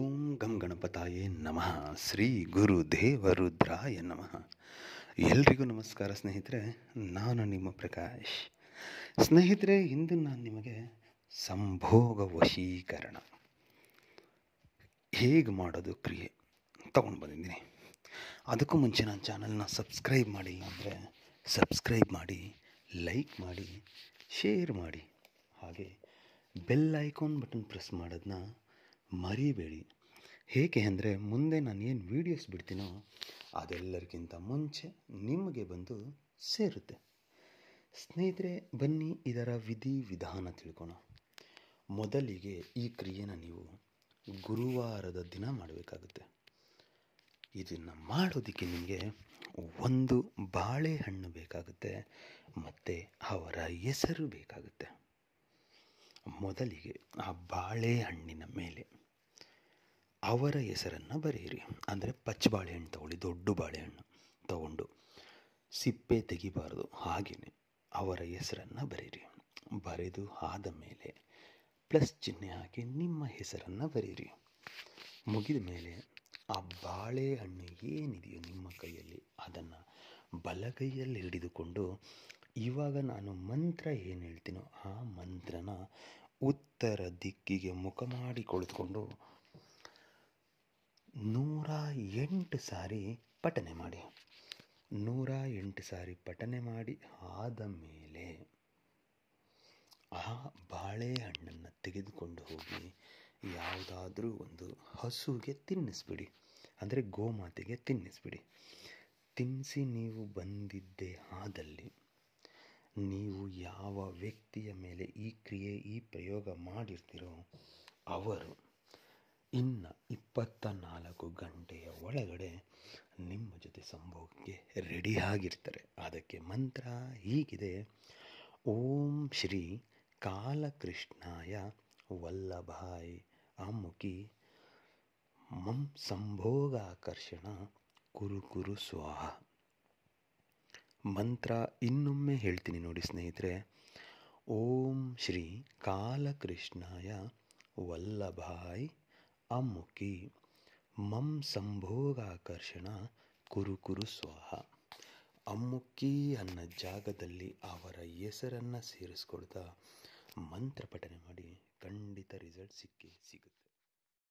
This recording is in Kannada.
ಓಂ ಗಂ ಗಣಪತಾಯೇ ನಮಃ ಶ್ರೀ ಗುರು ದೇವರುದ್ರಾಯ ನಮಃ ಎಲ್ರಿಗೂ ನಮಸ್ಕಾರ ಸ್ನೇಹಿತರೆ ನಾನು ನಿಮ್ಮ ಪ್ರಕಾಶ್ ಸ್ನೇಹಿತರೆ ಇಂದು ನಾನು ನಿಮಗೆ ಸಂಭೋಗ ವಶೀಕರಣ ಹೇಗೆ ಮಾಡೋದು ಕ್ರಿಯೆ ತಗೊಂಡು ಬಂದಿದ್ದೀನಿ ಅದಕ್ಕೂ ಮುಂಚೆ ನಾನು ಚಾನಲ್ನ ಸಬ್ಸ್ಕ್ರೈಬ್ ಮಾಡಿ ಅಂದರೆ ಸಬ್ಸ್ಕ್ರೈಬ್ ಮಾಡಿ ಲೈಕ್ ಮಾಡಿ ಶೇರ್ ಮಾಡಿ ಹಾಗೆ ಬೆಲ್ ಐಕಾನ್ ಬಟನ್ ಪ್ರೆಸ್ ಮಾಡೋದನ್ನ ಮರಿಬೇಡಿ ಹೇಗೆ ಅಂದರೆ ಮುಂದೆ ನಾನು ಏನು ವೀಡಿಯೋಸ್ ಬಿಡ್ತೀನೋ ಅದೆಲ್ಲರಿಗಿಂತ ಮುಂಚೆ ನಿಮಗೆ ಬಂದು ಸೇರುತ್ತೆ ಸ್ನೇಹಿತರೆ ಬನ್ನಿ ಇದರ ವಿಧಿ ವಿಧಾನ ತಿಳ್ಕೋಣ ಮೊದಲಿಗೆ ಈ ಕ್ರಿಯೆನ ನೀವು ಗುರುವಾರದ ದಿನ ಮಾಡಬೇಕಾಗುತ್ತೆ ಇದನ್ನು ಮಾಡೋದಕ್ಕೆ ನಿಮಗೆ ಒಂದು ಬಾಳೆಹಣ್ಣು ಬೇಕಾಗುತ್ತೆ ಮತ್ತು ಅವರ ಹೆಸರು ಬೇಕಾಗುತ್ತೆ ಮೊದಲಿಗೆ ಆ ಬಾಳೆಹಣ್ಣಿನ ಮೇಲೆ ಅವರ ಹೆಸರನ್ನು ಬರೆಯಿರಿ ಅಂದರೆ ಪಚ್ಚ ಬಾಳೆಹಣ್ಣು ತಗೊಳ್ಳಿ ದೊಡ್ಡ ಬಾಳೆಹಣ್ಣು ತಗೊಂಡು ಸಿಪ್ಪೆ ತೆಗಿಬಾರ್ದು ಹಾಗೆಯೇ ಅವರ ಹೆಸರನ್ನು ಬರೀರಿ ಬರೆದು ಆದ ಮೇಲೆ ಪ್ಲಸ್ ಚಿಹ್ನೆ ಹಾಕಿ ನಿಮ್ಮ ಹೆಸರನ್ನು ಬರೀರಿ ಮುಗಿದ ಮೇಲೆ ಆ ಬಾಳೆಹಣ್ಣು ಏನಿದೆಯೋ ನಿಮ್ಮ ಕೈಯಲ್ಲಿ ಅದನ್ನು ಬಲಗೈಯಲ್ಲಿ ಹಿಡಿದುಕೊಂಡು ಇವಾಗ ನಾನು ಮಂತ್ರ ಏನು ಹೇಳ್ತೀನೋ ಆ ಮಂತ್ರನ ಉತ್ತರ ದಿಕ್ಕಿಗೆ ಮುಖ ಮಾಡಿ ಕುಳಿತುಕೊಂಡು ನೂರ ಎಂಟು ಸಾರಿ ಪಠನೆ ಮಾಡಿ ನೂರ ಎಂಟು ಸಾರಿ ಪಠನೆ ಮಾಡಿ ಆದ ಮೇಲೆ ಆ ಬಾಳೆಹಣ್ಣನ್ನು ತೆಗೆದುಕೊಂಡು ಹೋಗಿ ಯಾವುದಾದ್ರೂ ಒಂದು ಹಸುಗೆ ತಿನ್ನಿಸ್ಬಿಡಿ ಅಂದರೆ ಗೋಮಾತೆಗೆ ತಿನ್ನಿಸ್ಬಿಡಿ ತಿನ್ನಿಸಿ ನೀವು ಬಂದಿದ್ದೇ ಆದಲ್ಲಿ ನೀವು ಯಾವ ವ್ಯಕ್ತಿಯ ಮೇಲೆ ಈ ಕ್ರಿಯೆ ಈ ಪ್ರಯೋಗ ಮಾಡಿರ್ತೀರೋ ಅವರು ಇನ್ನು ಇಪ್ಪತ್ತ ನಾಲ್ಕು ಗಂಟೆಯ ಒಳಗಡೆ ನಿಮ್ಮ ಜೊತೆ ಸಂಭೋಗಕ್ಕೆ ರೆಡಿಯಾಗಿರ್ತಾರೆ ಅದಕ್ಕೆ ಮಂತ್ರ ಹೀಗಿದೆ ಓಂ ಶ್ರೀ ಕಾಲಕೃಷ್ಣಾಯ ವಲ್ಲಭಾಯ್ ಅಮುಖಿ ಮಂ ಸಂಭೋಗಾಕರ್ಷಣ ಕುರು ಕುರು ಸ್ವಾಹ ಮಂತ್ರ ಇನ್ನೊಮ್ಮೆ ಹೇಳ್ತೀನಿ ನೋಡಿ ಸ್ನೇಹಿತರೆ ಓಂ ಶ್ರೀ ಕಾಲಕೃಷ್ಣಾಯ ವಲ್ಲಭಾಯ್ ಅಮ್ಮುಕ್ಕಿ ಮಂ ಸಂಭೋಗಾಕರ್ಷಣ ಕುರು ಕುರು ಸ್ವಾಹ ಅಮ್ಮುಕ್ಕಿ ಅನ್ನೋ ಜಾಗದಲ್ಲಿ ಅವರ ಹೆಸರನ್ನು ಸೇರಿಸ್ಕೊಳ್ತಾ ಮಂತ್ರ ಪಠನೆ ಮಾಡಿ ಖಂಡಿತ ರಿಸಲ್ಟ್ ಸಿಕ್ಕೇ ಸಿಗುತ್ತೆ